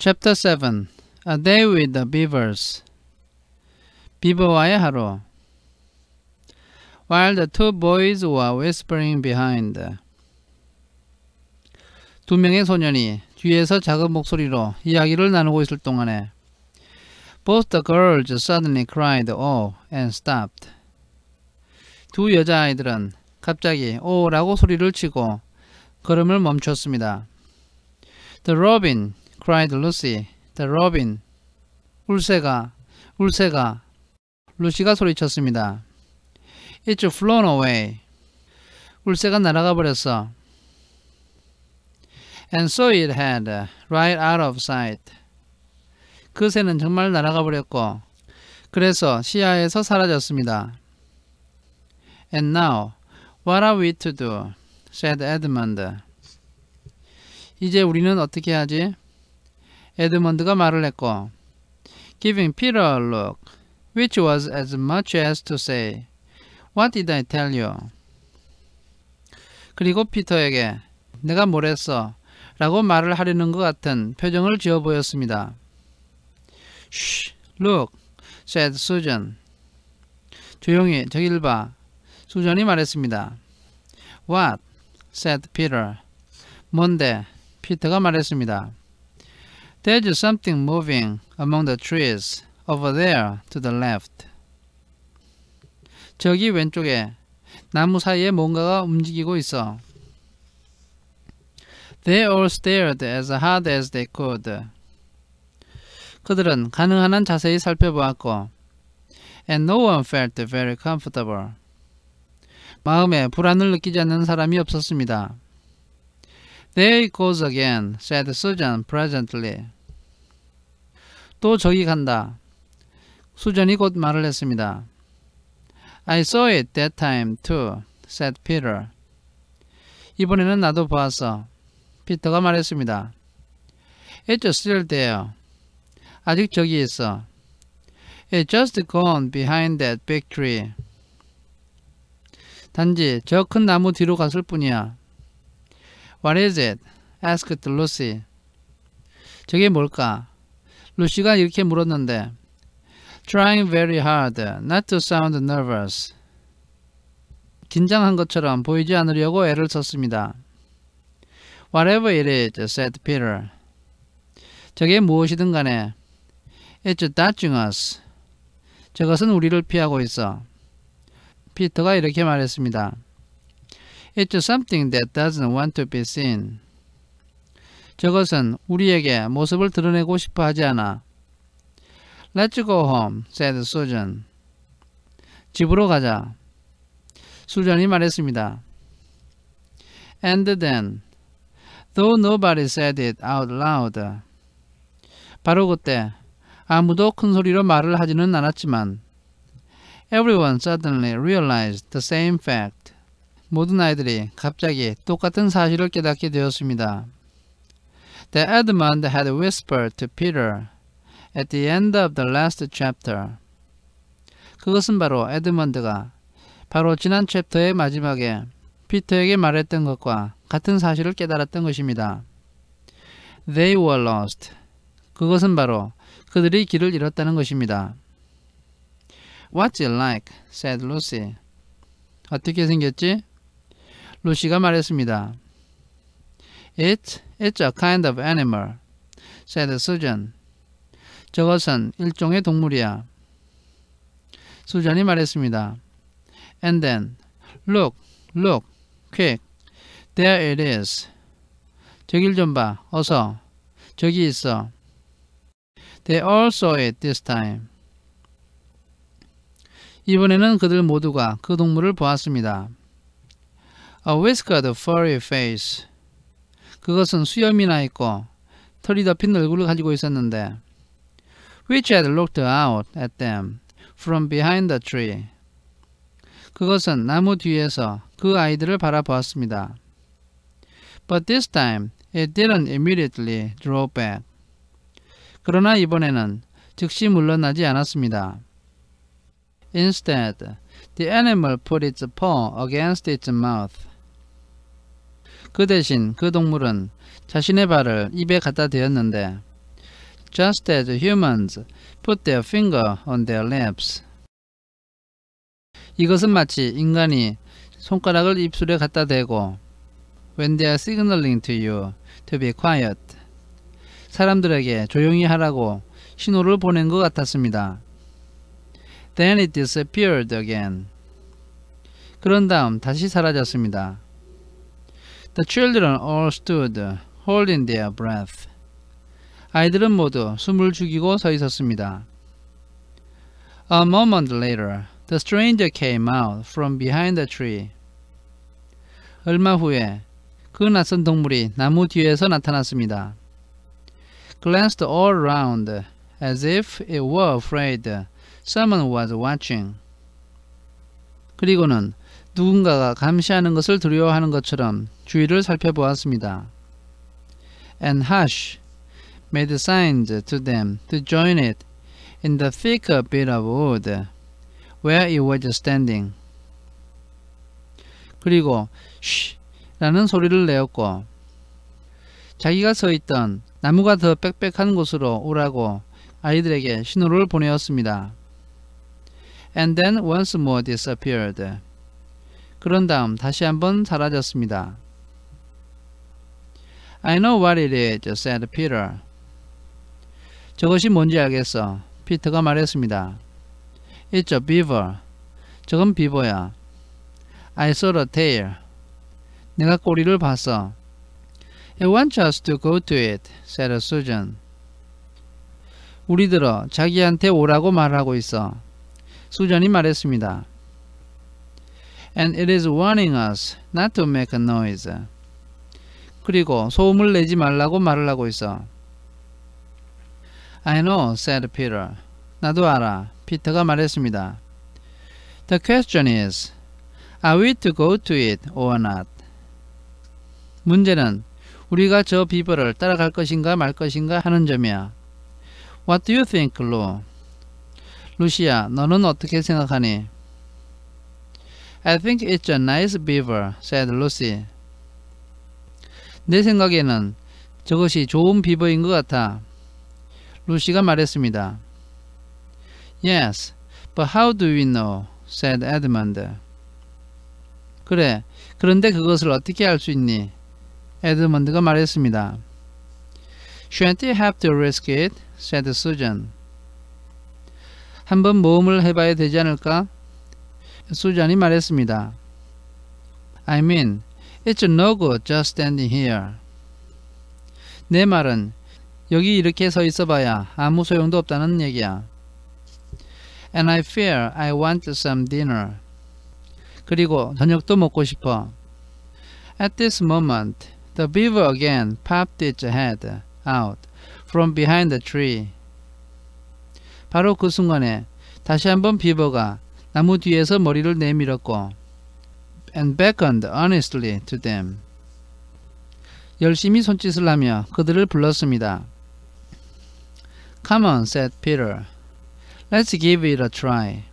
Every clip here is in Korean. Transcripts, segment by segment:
Chapter 7 A Day with the Beavers 비버와의 하루 While the two boys were whispering behind 두 명의 소년이 뒤에서 작은 목소리로 이야기를 나누고 있을 동안에 Both the girls suddenly cried oh and stopped 두 여자아이들은 갑자기 오라고 소리를 치고 걸음을 멈췄습니다. The robin cried Lucy. The robin. 울새가, 울새가. 루시가 소리쳤습니다. It's flown away. 울새가 날아가 버렸어. And so it had, right out of sight. 그 새는 정말 날아가 버렸고, 그래서 시야에서 사라졌습니다. And now, what are we to do? said Edmund. 이제 우리는 어떻게 하지? 에드먼드가 말을 했고 giving Peter a look which was as much as to say What did I tell you? 그리고 피터에게 내가 뭘 했어? 라고 말을 하려는 것 같은 표정을 지어 보였습니다. Shh, look, said Susan. 조용히 저길 봐. 수전이 말했습니다. What? said Peter. 뭔데? 피터가 말했습니다. There's something moving among the trees over there to the left. 저기 왼쪽에 나무 사이에 뭔가가 움직이고 있어. They all stared as hard as they could. 그들은 가능한 한 자세히 살펴보았고 and no one felt very comfortable. 마음에 불안을 느끼지 않는 사람이 없었습니다. There it goes again, said Susan presently. 또 저기 간다. 수전이 곧 말을 했습니다. I saw it that time too, said Peter. 이번에는 나도 보았어. 피터가 말했습니다. It's still there. 아직 저기 있어. It's just gone behind that big tree. 단지 저 큰 나무 뒤로 갔을 뿐이야. What is it? asked Lucy. 저게 뭘까? 루시가 이렇게 물었는데 Trying very hard not to sound nervous. 긴장한 것처럼 보이지 않으려고 애를 썼습니다. Whatever it is, said Peter. 저게 무엇이든 간에 It's dodging us. 저것은 우리를 피하고 있어. 피터가 이렇게 말했습니다. It's something that doesn't want to be seen. 저것은 우리에게 모습을 드러내고 싶어 하지 않아. Let's go home, said Susan. 집으로 가자. 수전이 말했습니다. And then, though nobody said it out loud. 바로 그때 아무도 큰 소리로 말을 하지는 않았지만 everyone suddenly realized the same fact. 모든 아이들이 갑자기 똑같은 사실을 깨닫게 되었습니다. The Edmund had whispered to Peter at the end of the last chapter. 그것은 바로 에드먼드가 바로 지난 챕터의 마지막에 피터에게 말했던 것과 같은 사실을 깨달았던 것입니다. They were lost. 그것은 바로 그들이 길을 잃었다는 것입니다. What's it like? said Lucy. 어떻게 생겼지? 루시가 말했습니다. It is a kind of animal, said Susan. 저것은 일종의 동물이야. 수잔이 말했습니다. And then, look, look, quick, there it is. 저길 좀 봐, 어서. 저기 있어. They all saw it this time. 이번에는 그들 모두가 그 동물을 보았습니다. A whiskered furry face. 그것은 수염이 나 있고 털이 덮인 얼굴을 가지고 있었는데 which had looked out at them from behind the tree. 그것은 나무 뒤에서 그 아이들을 바라보았습니다. But this time it didn't immediately draw back. 그러나 이번에는 즉시 물러나지 않았습니다. Instead, the animal put its paw against its mouth. 그 대신 그 동물은 자신의 발을 입에 갖다 대었는데 just as humans put their finger on their lips. 이것은 마치 인간이 손가락을 입술에 갖다 대고 when they are signaling to you to be quiet. 사람들에게 조용히 하라고 신호를 보낸 것 같았습니다. Then it disappeared again. 그런 다음 다시 사라졌습니다. The children all stood, holding their breath. 아이들은 모두 숨을 죽이고 서 있었습니다. A moment later, the stranger came out from behind the tree. 얼마 후에 그 낯선 동물이 나무 뒤에서 나타났습니다. Glanced all round as if it were afraid someone was watching. 그리고는 누군가가 감시하는 것을 두려워하는 것처럼 주위를 살펴보았습니다. And Hush made signs to them to join it in the thicker bit of wood where it was standing. 그리고 쉬라는 소리를 내었고 자기가 서 있던 나무가 더 빽빽한 곳으로 오라고 아이들에게 신호를 보내었습니다. And then once more disappeared. 그런 다음 다시 한번 사라졌습니다. I know what it is, said Peter. 저것이 뭔지 알겠어. 피터가 말했습니다. It's a beaver. 저건 비버야. I saw the tail. 내가 꼬리를 봤어. It wants us to go to it, said Susan. 우리들어 자기한테 오라고 말하고 있어. 수전이 말했습니다. and it is warning us not to make a noise. 그리고 소음을 내지 말라고 말을 하고 있어. I know, said Peter. 나도 알아. 피터가 말했습니다. The question is, are we to go to it or not? 문제는 우리가 저 비버를 따라갈 것인가 말 것인가 하는 점이야. What do you think, Lou? 루시야, 너는 어떻게 생각하니? I think it's a nice beaver, said Lucy. 내 생각에는 저것이 좋은 비버인 것 같아. 루시가 말했습니다. Yes, but how do we know? said Edmund. 그래, 그런데 그것을 어떻게 알 수 있니? 에드먼드가 말했습니다. Shan't you have to risk it? said Susan. 한번 모험을 해봐야 되지 않을까? 수잔이 말했습니다. I mean, it's no good just standing here. 내 말은 여기 이렇게 서 있어봐야 아무 소용도 없다는 얘기야. And I fear I want some dinner. 그리고 저녁도 먹고 싶어. At this moment, the beaver again popped its head out from behind the tree. 바로 그 순간에 다시 한번 비버가 나무 뒤에서 머리를 내밀었고 and beckoned earnestly to them. 열심히 손짓을 하며 그들을 불렀습니다. Come on, said Peter. Let's give it a try.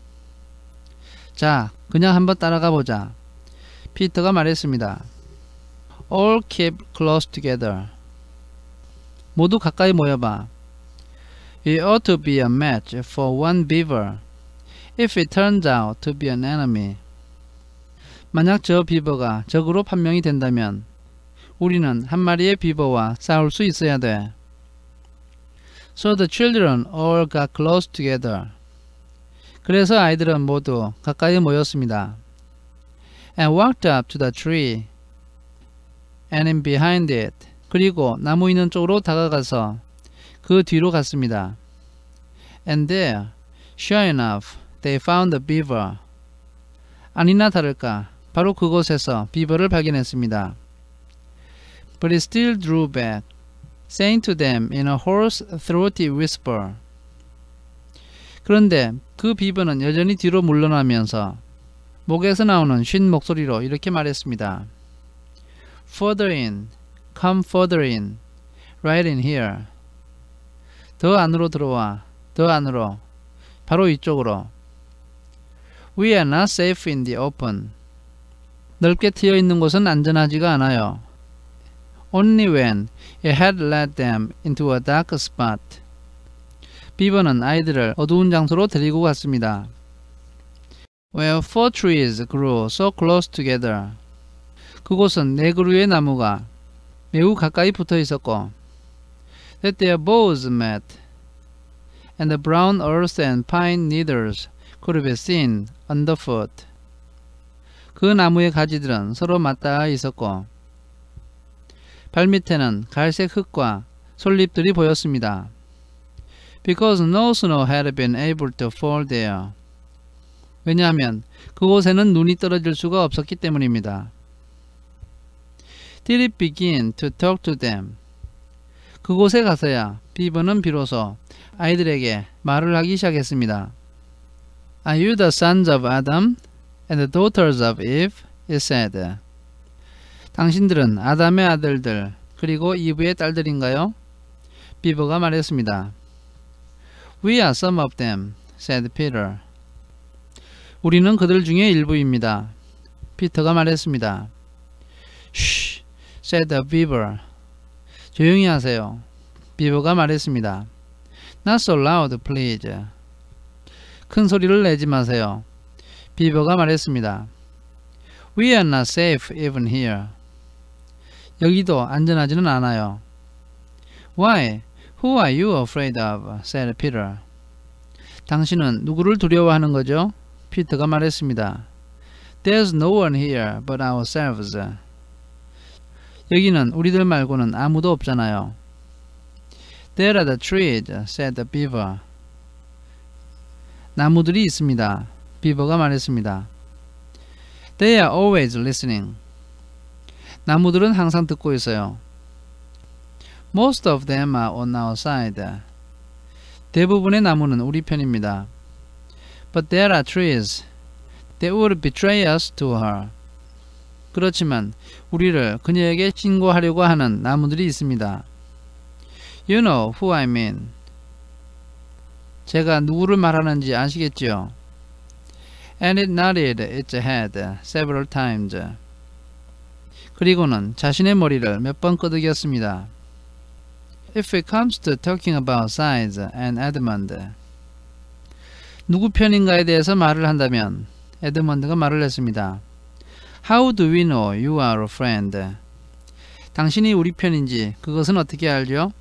자, 그냥 한번 따라가 보자. 피터가 말했습니다. All keep close together. 모두 가까이 모여봐. It ought to be a match for one beaver. if it turns out to be an enemy. 만약 저 비버가 적으로 판명이 된다면 우리는 한 마리의 비버와 싸울 수 있어야 돼. So the children all got close together. 그래서 아이들은 모두 가까이 모였습니다. And walked up to the tree and in behind it. 그리고 나무 있는 쪽으로 다가가서 그 뒤로 갔습니다. And there, sure enough, They found a beaver. 아니나 다를까 바로 그곳에서 비버를 발견했습니다. But he still drew back, saying to them in a hoarse, throaty whisper. 그런데 그 비버는 여전히 뒤로 물러나면서 목에서 나오는 쉰 목소리로 이렇게 말했습니다. Further in, come further in, right in here. 더 안으로 들어와, 더 안으로, 바로 이쪽으로. We are not safe in the open. 넓게 트여 있는 곳은 안전하지가 않아요. Only when it had led them into a dark spot. 비버는 아이들을 어두운 장소로 데리고 갔습니다. Where four trees grew so close together. 그곳은 네 그루의 나무가 매우 가까이 붙어 있었고 that their b o u s met and the brown earth and pine needles 그룹에 씬, underfoot. 그 나무의 가지들은 서로 맞닿아 있었고 발밑에는 갈색 흙과 솔잎들이 보였습니다. Because no snow had been able to fall there. 왜냐하면 그곳에는 눈이 떨어질 수가 없었기 때문입니다. Did it begin to talk to them? 그곳에 가서야 비버는 비로소 아이들에게 말을 하기 시작했습니다. Are you the sons of Adam and the daughters of Eve? He said. 당신들은 아담의 아들들 그리고 이브의 딸들인가요? 비버가 말했습니다. We are some of them, said Peter. 우리는 그들 중에 일부입니다. 피터가 말했습니다. Shh, said the beaver. 조용히 하세요. 비버가 말했습니다. Not so loud, please. 큰 소리를 내지 마세요. 비버가 말했습니다. We are not safe even here. 여기도 안전하지는 않아요. Why? Who are you afraid of? said Peter. 당신은 누구를 두려워하는 거죠? 피터가 말했습니다. There's no one here but ourselves. 여기는 우리들 말고는 아무도 없잖아요. There are the trees, said the beaver. 나무들이 있습니다. 비버가 말했습니다. They are always listening. 나무들은 항상 듣고 있어요. Most of them are on our side. 대부분의 나무는 우리 편입니다. But there are trees that would betray us to her. 그렇지만 우리를 그녀에게 신고하려고 하는 나무들이 있습니다. You know who I mean. 제가 누구를 말하는지 아시겠죠? And it nodded its head several times. 그리고는 자신의 머리를 몇 번 끄덕였습니다. If it comes to talking about size and Edmund. 누구 편인가에 대해서 말을 한다면 에드먼드가 말을 했습니다. How do we know you are a friend? 당신이 우리 편인지 그것은 어떻게 알죠?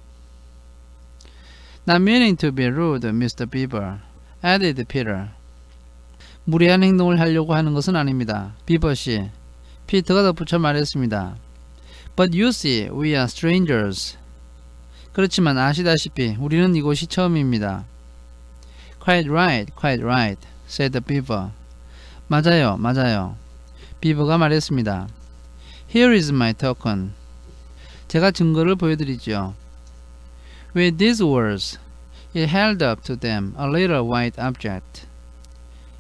Not meaning to be rude, Mr. Beaver, added Peter. 무례한 행동을 하려고 하는 것은 아닙니다. 비버 씨. 피터가 덧붙여 말했습니다. But you see, we are strangers. 그렇지만 아시다시피 우리는 이곳이 처음입니다. Quite right, quite right, said the beaver. 맞아요, 맞아요. 비버가 말했습니다. Here is my token. 제가 증거를 보여드리죠. With these words, he held up to them a little white object.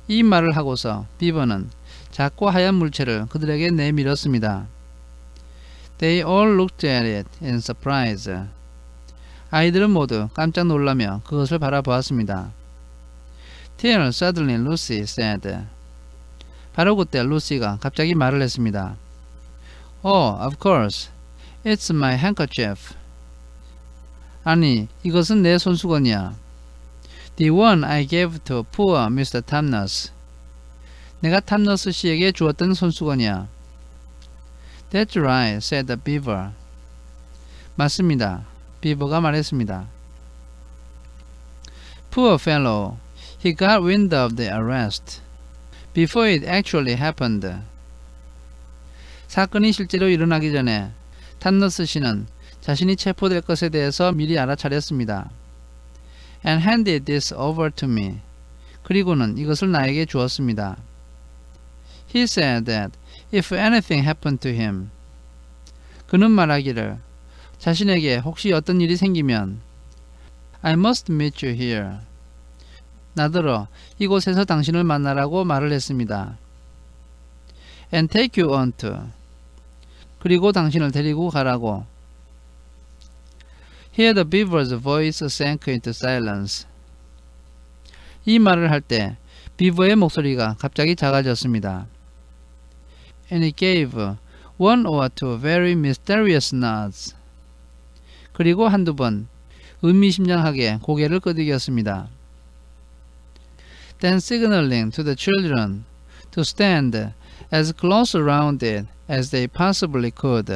이 말을 하고서 비버는 작고 하얀 물체를 그들에게 내밀었습니다. They all looked at it in surprise. 아이들은 모두 깜짝 놀라며 그것을 바라보았습니다. Till suddenly Lucy said. 바로 그때 루시가 갑자기 말을 했습니다. Oh, of course. It's my handkerchief. 아니, 이것은 내 손수건이야. The one I gave to poor Mr. Thomas. 내가 탐너스 씨에게 주었던 손수건이야. That's right, said the beaver. 맞습니다. 비버가 말했습니다. Poor fellow. He got wind of the arrest. Before it actually happened. 사건이 실제로 일어나기 전에 탐너스 씨는 자신이 체포될 것에 대해서 미리 알아차렸습니다. And handed this over to me. 그리고는 이것을 나에게 주었습니다. He said that if anything happened to him. 그는 말하기를 자신에게 혹시 어떤 일이 생기면 I must meet you here. 나더러 이곳에서 당신을 만나라고 말을 했습니다. And take you on to. 그리고 당신을 데리고 가라고 Here the beaver's voice sank into silence. 이 말을 할때 비버의 목소리가 갑자기 작아졌습니다. And he gave one or two very mysterious nods. 그리고 한두 번 의미심장하게 고개를 끄덕였습니다. Then signaling to the children to stand as close around it as they possibly could.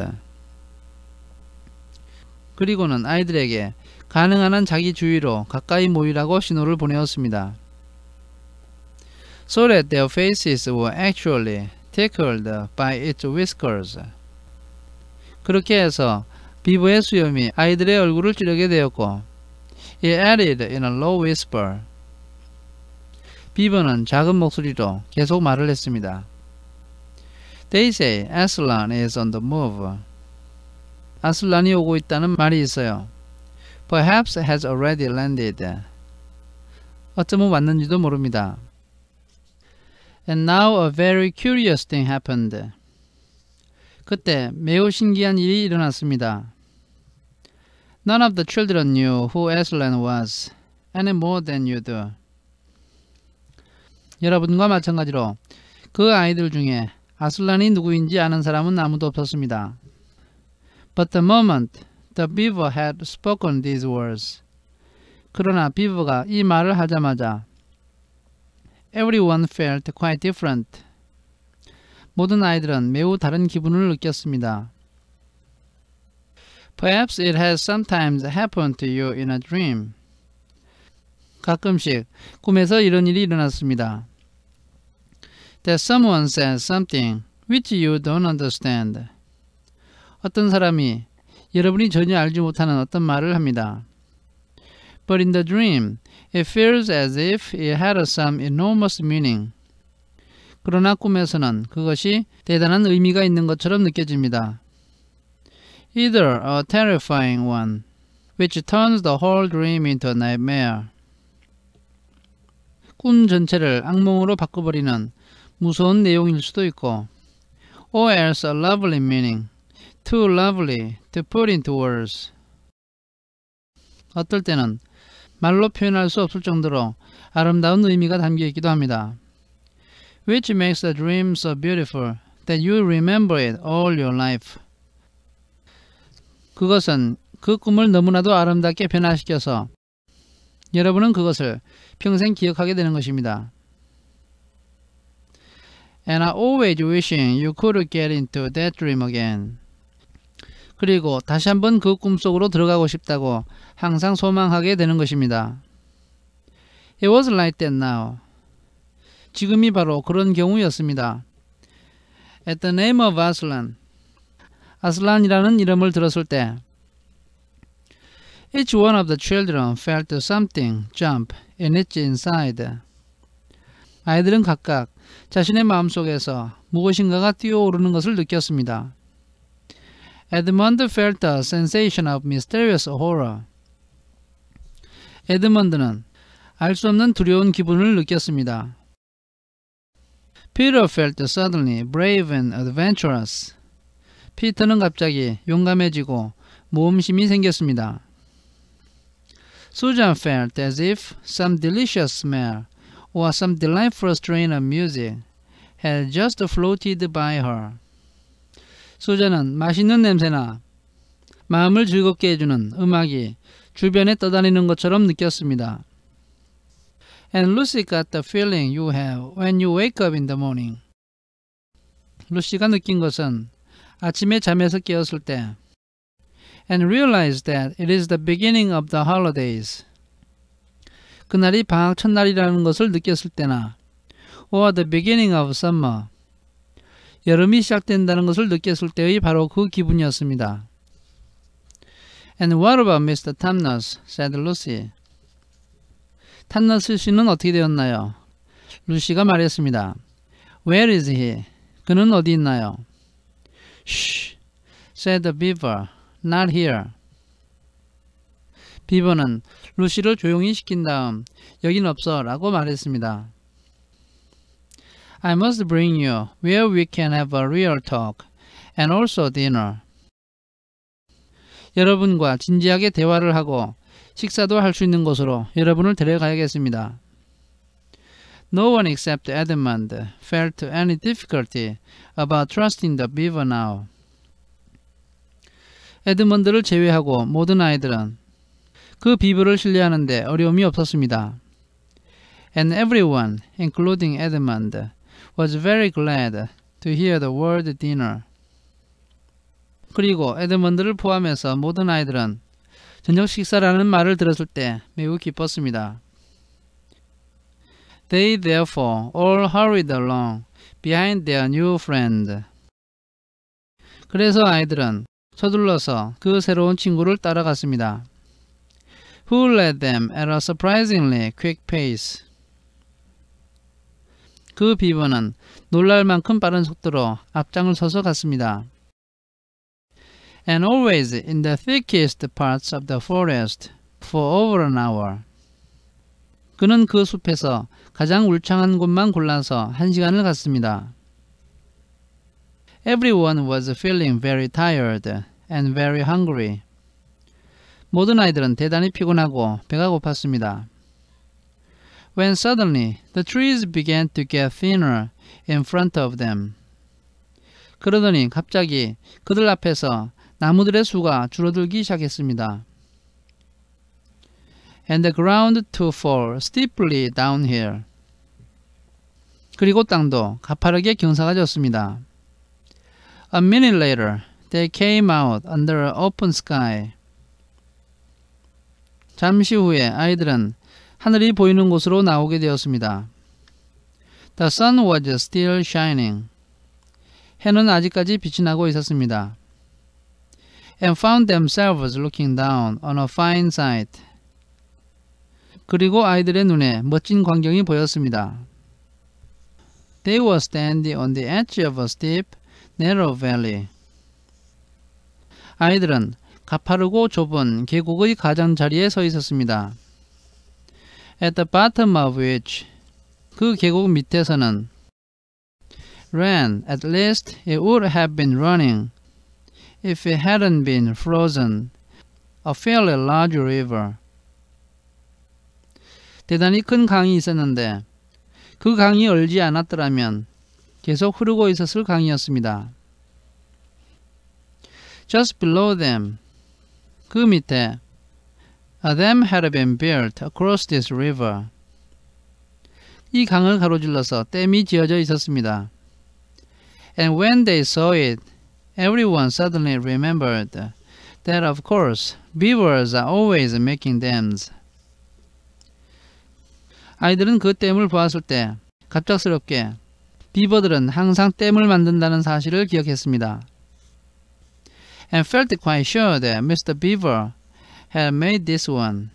그리고는 아이들에게 가능한 한 자기 주위로 가까이 모이라고 신호를 보내었습니다. So that their faces were actually tickled by its whiskers. 그렇게 해서 비브의 수염이 아이들의 얼굴을 찌르게 되었고 He added in a low whisper. 비버는 작은 목소리로 계속 말을 했습니다. They say Aslan is on the move. 아슬란이 오고 있다는 말이 있어요. Perhaps has already landed. 어쩌면 왔는지도 모릅니다. And now a very curious thing happened. 그때 매우 신기한 일이 일어났습니다. None of the children knew who Aslan was any more than you do. 여러분과 마찬가지로 그 아이들 중에 아슬란이 누구인지 아는 사람은 아무도 없었습니다. But the moment the beaver had spoken these words, 그러나 비버가 이 말을 하자마자 everyone felt quite different. 모든 아이들은 매우 다른 기분을 느꼈습니다. Perhaps it has sometimes happened to you in a dream. 가끔씩 꿈에서 이런 일이 일어났습니다. That someone says something which you don't understand. 어떤 사람이 여러분이 전혀 알지 못하는 어떤 말을 합니다. But in the dream, it feels as if it had some enormous meaning. 그러나 꿈에서는 그것이 대단한 의미가 있는 것처럼 느껴집니다. Either a terrifying one, which turns the whole dream into a nightmare. 꿈 전체를 악몽으로 바꿔버리는 무서운 내용일 수도 있고, or else a lovely meaning. too lovely to put into words. 어떨 때는 말로 표현할 수 없을 정도로 아름다운 의미가 담겨 있기도 합니다. Which makes a dream so beautiful that you remember it all your life. 그것은 그 꿈을 너무나도 아름답게 변화시켜서 여러분은 그것을 평생 기억하게 되는 것입니다. And I always wishing you could get into that dream again. 그리고 다시 한번 그 꿈속으로 들어가고 싶다고 항상 소망하게 되는 것입니다. It was like that now. 지금이 바로 그런 경우였습니다. At the name of Aslan. 아슬란이라는 이름을 들었을 때 Each one of the children felt something jump in its inside. 아이들은 각각 자신의 마음속에서 무엇인가가 뛰어오르는 것을 느꼈습니다. Edmund felt a sensation of mysterious horror. Edmund는 알 수 없는 두려운 기분을 느꼈습니다. Peter felt suddenly brave and adventurous. 피터는 갑자기 용감해지고 모험심이 생겼습니다. Susan felt as if some delicious smell or some delightful strain of music had just floated by her. 소재는 맛있는 냄새나 마음을 즐겁게 해주는 음악이 주변에 떠다니는 것처럼 느꼈습니다. And Lucy got the feeling you have when you wake up in the morning. 루시가 느낀 것은 아침에 잠에서 깨었을 때 and realized that it is the beginning of the holidays. 그날이 방학 첫날이라는 것을 느꼈을 때나 or the beginning of summer. 여름이 시작된다는 것을 느꼈을 때의 바로 그 기분이었습니다. And what about Mr. Tamnas? said Lucy. 탐나스 씨는 어떻게 되었나요? 루시가 말했습니다. Where is he? 그는 어디 있나요? Shh, said the beaver. Not here. 비버는 루시를 조용히 시킨 다음 여긴 없어 라고 말했습니다. I must bring you where we can have a real talk and also dinner. 여러분과 진지하게 대화를 하고 식사도 할 수 있는 곳으로 여러분을 데려가야겠습니다. No one except Edmund felt any difficulty about trusting the beaver now. 에드먼드를 제외하고 모든 아이들은 그 비브를 신뢰하는데 어려움이 없었습니다. And everyone, including Edmund, was very glad to hear the word dinner. 그리고 에드먼드를 포함해서 모든 아이들은 저녁 식사라는 말을 들었을 때 매우 기뻤습니다. They therefore all hurried along behind their new friend. 그래서 아이들은 서둘러서 그 새로운 친구를 따라갔습니다. Who led them at a surprisingly quick pace. 그 비버는 놀랄 만큼 빠른 속도로 앞장을 서서 갔습니다. And always in the thickest parts of the forest for over an hour. 그는 그 숲에서 가장 울창한 곳만 골라서 한 시간을 갔습니다. Everyone was feeling very tired and very hungry. 모든 아이들은 대단히 피곤하고 배가 고팠습니다. when suddenly the trees began to get thinner in front of them. 그러더니 갑자기 그들 앞에서 나무들의 수가 줄어들기 시작했습니다. And the ground to fall steeply downhill. 그리고 땅도 가파르게 경사가 졌습니다. A minute later, they came out under an open sky. 잠시 후에 아이들은 하늘이 보이는 곳으로 나오게 되었습니다. The sun was still shining. 해는 아직까지 빛이 나고 있었습니다. And found themselves looking down on a fine sight. 그리고 아이들의 눈에 멋진 광경이 보였습니다. They were standing on the edge of a steep, narrow valley. 아이들은 가파르고 좁은 계곡의 가장자리에 서 있었습니다. at the bottom of which 그 계곡 밑에서는 ran at least it would have been running if it hadn't been frozen a fairly large river 대단히 큰 강이 있었는데 그 강이 얼지 않았더라면 계속 흐르고 있었을 강이었습니다. Just below them 그 밑에 A dam had been built across this river. 이 강을 가로질러서 댐이 지어져 있었습니다. And when they saw it, everyone suddenly remembered that of course beavers are always making dams. 아이들은 그 댐을 보았을 때 갑작스럽게 비버들은 항상 댐을 만든다는 사실을 기억했습니다. And felt quite sure that Mr. Beaver have made this one.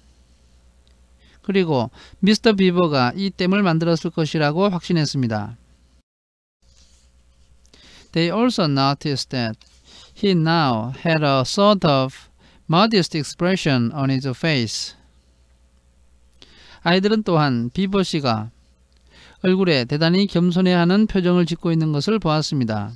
그리고 미스터 비버가 이 댐을 만들었을 것이라고 확신했습니다. They also noticed that he now had a sort of modest expression on his face. 아이들은 또한 비버 씨가 얼굴에 대단히 겸손해하는 표정을 짓고 있는 것을 보았습니다.